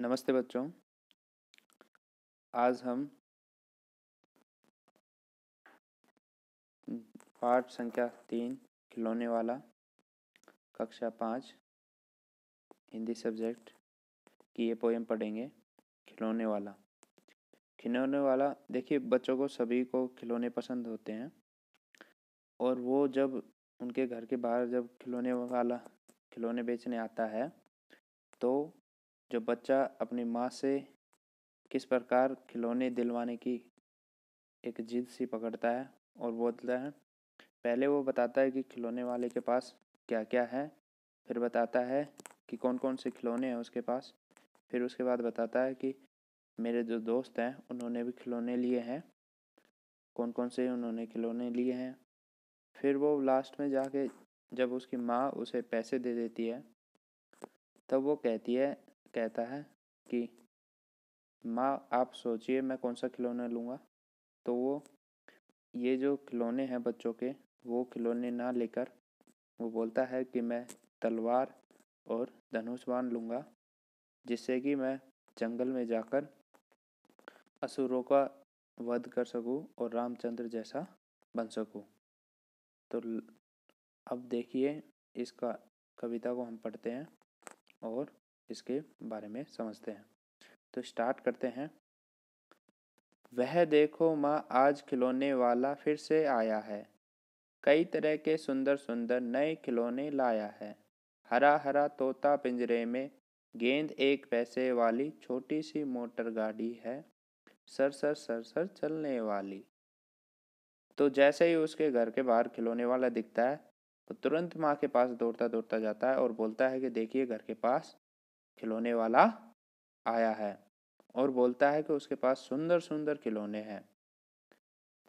नमस्ते बच्चों आज हम पाठ संख्या तीन खिलौने वाला कक्षा पाँच हिंदी सब्जेक्ट की ये पोएम पढ़ेंगे खिलौने वाला खिलौने वाला देखिए बच्चों को सभी को खिलौने पसंद होते हैं और वो जब उनके घर के बाहर जब खिलौने वाला खिलौने बेचने आता है तो जो बच्चा अपनी माँ से किस प्रकार खिलौने दिलवाने की एक जिद सी पकड़ता है और बोलता है पहले वो बताता है कि खिलौने वाले के पास क्या क्या है फिर बताता है कि कौन कौन से खिलौने हैं उसके पास फिर उसके बाद बताता है कि मेरे जो दोस्त हैं उन्होंने भी खिलौने लिए हैं कौन कौन से उन्होंने खिलौने लिए हैं फिर वो लास्ट में जाके जब उसकी माँ उसे पैसे दे देती है तब वो कहती है कहता है कि माँ आप सोचिए मैं कौन सा खिलौना लूँगा तो वो ये जो खिलौने हैं बच्चों के वो खिलौने ना लेकर वो बोलता है कि मैं तलवार और धनुषवान लूँगा जिससे कि मैं जंगल में जाकर असुरों का वध कर सकूँ और रामचंद्र जैसा बन सकूँ तो अब देखिए इसका कविता को हम पढ़ते हैं और इसके बारे में समझते हैं तो स्टार्ट करते हैं वह देखो माँ आज खिलौने वाला फिर से आया है कई तरह के सुंदर सुंदर नए खिलौने लाया है हरा हरा तोता पिंजरे में गेंद एक पैसे वाली छोटी सी मोटर गाड़ी है सर सर सर सर चलने वाली तो जैसे ही उसके घर के बाहर खिलौने वाला दिखता है तो तुरंत माँ के पास दौड़ता दौड़ता जाता है और बोलता है कि देखिए घर के पास खिलौने वाला आया है और बोलता है कि उसके पास सुंदर सुंदर खिलौने हैं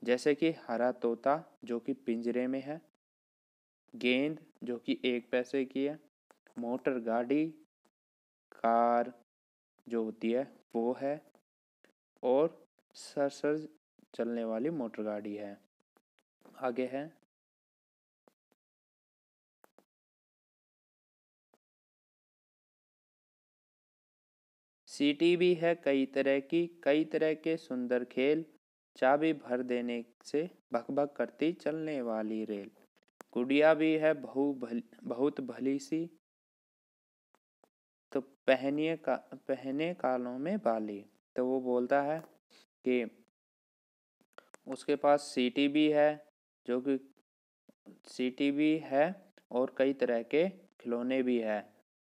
जैसे कि हरा तोता जो कि पिंजरे में है गेंद जो कि एक पैसे की है मोटर गाड़ी कार जो होती है वो है और सर सर चलने वाली मोटर गाड़ी है आगे है सीटी भी है कई तरह की कई तरह के सुंदर खेल चाबी भर देने से भकभक करती चलने वाली रेल गुड़िया भी है बहु भल, बहुत भली सी तो पहनिए का पहने कालों में बाली तो वो बोलता है कि उसके पास सीटी भी है जो कि सीटी भी है और कई तरह के खिलौने भी है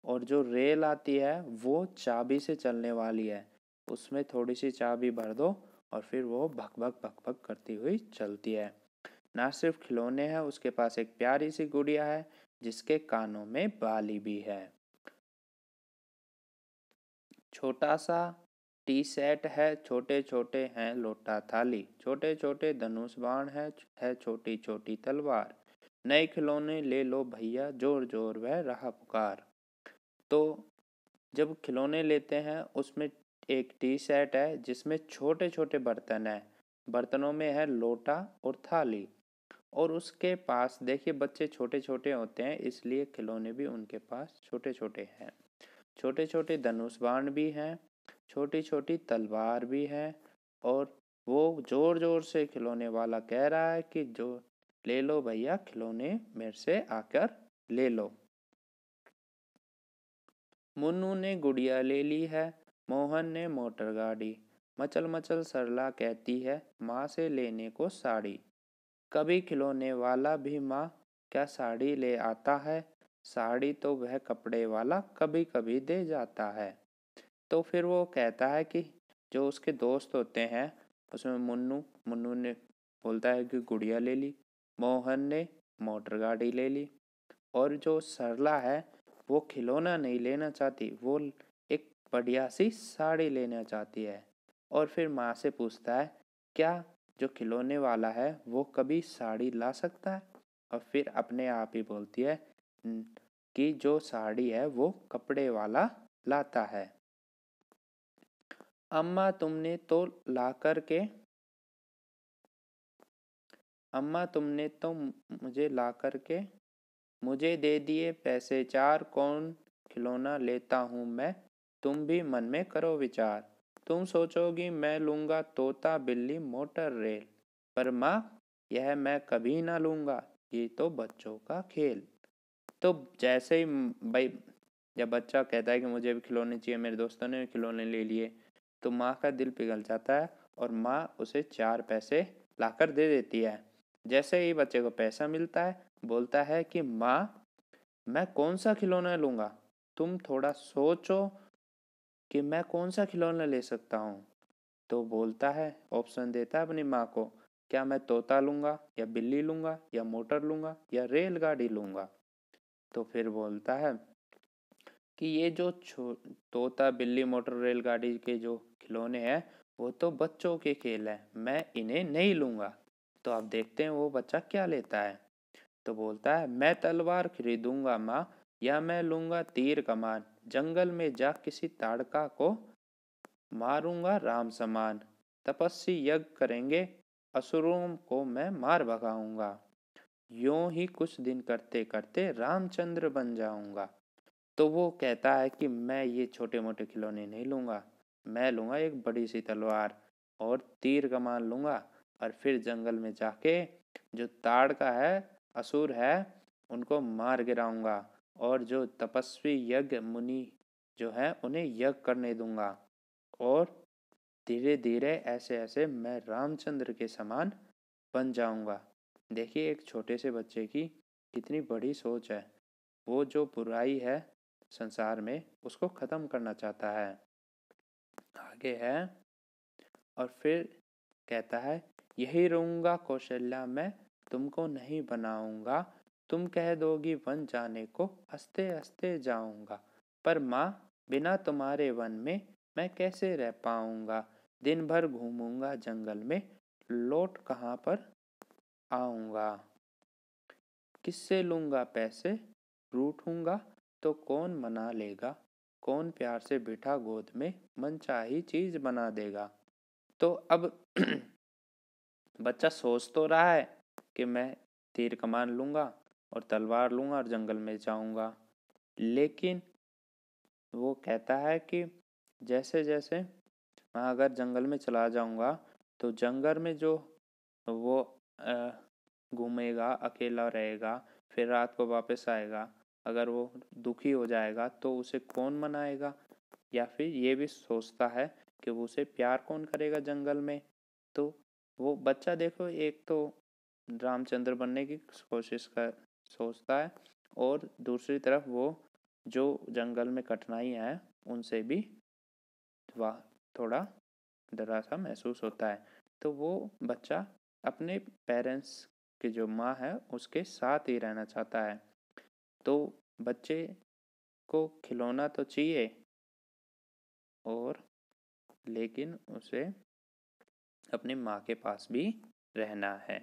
और जो रेल आती है वो चाबी से चलने वाली है उसमें थोड़ी सी चाबी भर दो और फिर वो भक भक भक भक करती हुई चलती है ना सिर्फ खिलौने हैं उसके पास एक प्यारी सी गुड़िया है जिसके कानों में बाली भी है छोटा सा टी सेट है छोटे छोटे हैं लोटा थाली छोटे छोटे धनुष बाण है है छोटी छोटी तलवार नए खिलौने ले लो भैया जोर जोर वह रहा पुकार तो जब खिलौने लेते हैं उसमें एक टी सेट है जिसमें छोटे छोटे बर्तन हैं बर्तनों में है लोटा और थाली और उसके पास देखिए बच्चे छोटे छोटे होते हैं इसलिए खिलौने भी उनके पास छोटे छोटे हैं छोटे छोटे धनुष बाण भी हैं छोटी छोटी तलवार भी है और वो ज़ोर ज़ोर से खिलौने वाला कह रहा है कि जो ले लो भैया खिलौने मेरे से आकर ले लो मुन्नू ने गुड़िया ले ली है मोहन ने मोटर गाड़ी मचल मचल सरला कहती है माँ से लेने को साड़ी कभी खिलौने वाला भी माँ क्या साड़ी ले आता है साड़ी तो वह कपड़े वाला कभी कभी दे जाता है तो फिर वो कहता है कि जो उसके दोस्त होते हैं उसमें मुन्नू मुन्नू ने बोलता है कि गुड़िया ले ली मोहन ने मोटर गाड़ी ले ली और जो सरला है वो खिलौना नहीं लेना चाहती वो एक बढ़िया सी साड़ी लेना चाहती है और फिर माँ से पूछता है क्या जो खिलौने वाला है वो कभी साड़ी ला सकता है और फिर अपने आप ही बोलती है कि जो साड़ी है वो कपड़े वाला लाता है अम्मा तुमने तो ला कर के अम्मा तुमने तो मुझे ला कर के मुझे दे दिए पैसे चार कौन खिलौना लेता हूँ मैं तुम भी मन में करो विचार तुम सोचोगी मैं लूँगा तोता बिल्ली मोटर रेल पर माँ यह मैं कभी ना लूँगा ये तो बच्चों का खेल तो जैसे ही भाई जब बच्चा कहता है कि मुझे भी खिलौने चाहिए मेरे दोस्तों ने भी खिलौने ले लिए तो माँ का दिल पिघल जाता है और माँ उसे चार पैसे लाकर दे देती है जैसे ही बच्चे को पैसा मिलता है बोलता है कि माँ मैं कौन सा खिलौना लूँगा तुम थोड़ा सोचो कि मैं कौन सा खिलौना ले सकता हूँ तो बोलता है ऑप्शन देता है अपनी माँ को क्या मैं तोता लूँगा या बिल्ली लूँगा या मोटर लूँगा या रेलगाड़ी लूँगा तो फिर बोलता है कि ये जो तोता बिल्ली मोटर रेलगाड़ी के जो खिलौने हैं वो तो बच्चों के खेल हैं मैं इन्हें नहीं लूँगा तो आप देखते हैं वो बच्चा क्या लेता है तो बोलता है मैं तलवार खरीदूंगा माँ या मैं लूंगा तीर कमान जंगल में जा किसी ताड़का को मारूंगा राम समान तपस्वी यज्ञ करेंगे असुरों को मैं मार भगाऊंगा यूं ही कुछ दिन करते करते रामचंद्र बन जाऊंगा तो वो कहता है कि मैं ये छोटे मोटे खिलौने नहीं लूंगा मैं लूंगा एक बड़ी सी तलवार और तीर कमान लूंगा और फिर जंगल में जाके जो ताड़ का है असुर है उनको मार गिराऊंगा और जो तपस्वी यज्ञ मुनि जो है उन्हें यज्ञ करने दूंगा और धीरे धीरे ऐसे ऐसे मैं रामचंद्र के समान बन जाऊंगा देखिए एक छोटे से बच्चे की कितनी बड़ी सोच है वो जो बुराई है संसार में उसको ख़त्म करना चाहता है आगे है और फिर कहता है यही रहूँगा कौशल्या में तुमको नहीं बनाऊंगा तुम कह दोगी वन जाने को हंसते हंसते जाऊंगा पर माँ बिना तुम्हारे वन में मैं कैसे रह पाऊंगा दिन भर घूमूंगा जंगल में लौट कहाँ पर आऊंगा किससे लूंगा पैसे रूठूंगा तो कौन मना लेगा कौन प्यार से बिठा गोद में मन चाही चीज बना देगा तो अब बच्चा सोच तो रहा है कि मैं तीर कमान लूँगा और तलवार लूँगा और जंगल में जाऊँगा लेकिन वो कहता है कि जैसे जैसे मैं अगर जंगल में चला जाऊँगा तो जंगल में जो वो घूमेगा अकेला रहेगा फिर रात को वापस आएगा अगर वो दुखी हो जाएगा तो उसे कौन मनाएगा या फिर ये भी सोचता है कि वो उसे प्यार कौन करेगा जंगल में तो वो बच्चा देखो एक तो रामचंद्र बनने की कोशिश कर सोचता है और दूसरी तरफ वो जो जंगल में कठिनाइयाँ हैं उनसे भी वाह थोड़ा डरा सा महसूस होता है तो वो बच्चा अपने पेरेंट्स की जो माँ है उसके साथ ही रहना चाहता है तो बच्चे को खिलौना तो चाहिए और लेकिन उसे अपनी माँ के पास भी रहना है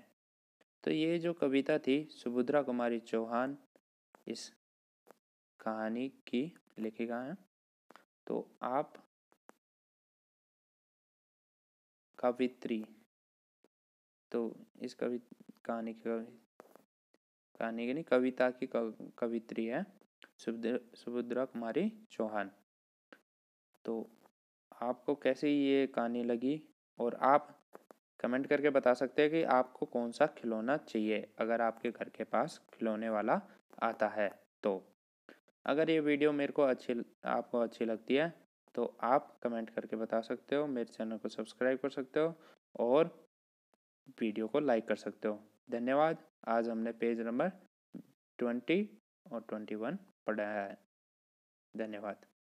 तो ये जो कविता थी सुभद्रा कुमारी चौहान इस कहानी की लेखिका हैं तो आप कवित्री तो इस कवि कहानी की कहानी की नहीं कविता की कवित्री है सुभद्रा कुमारी चौहान तो आपको कैसे ये कहानी लगी और आप कमेंट करके बता सकते हैं कि आपको कौन सा खिलौना चाहिए अगर आपके घर के पास खिलौने वाला आता है तो अगर ये वीडियो मेरे को अच्छी आपको अच्छी लगती है तो आप कमेंट करके बता सकते हो मेरे चैनल को सब्सक्राइब कर सकते हो और वीडियो को लाइक कर सकते हो धन्यवाद आज हमने पेज नंबर ट्वेंटी और ट्वेंटी वन पढ़ाया है धन्यवाद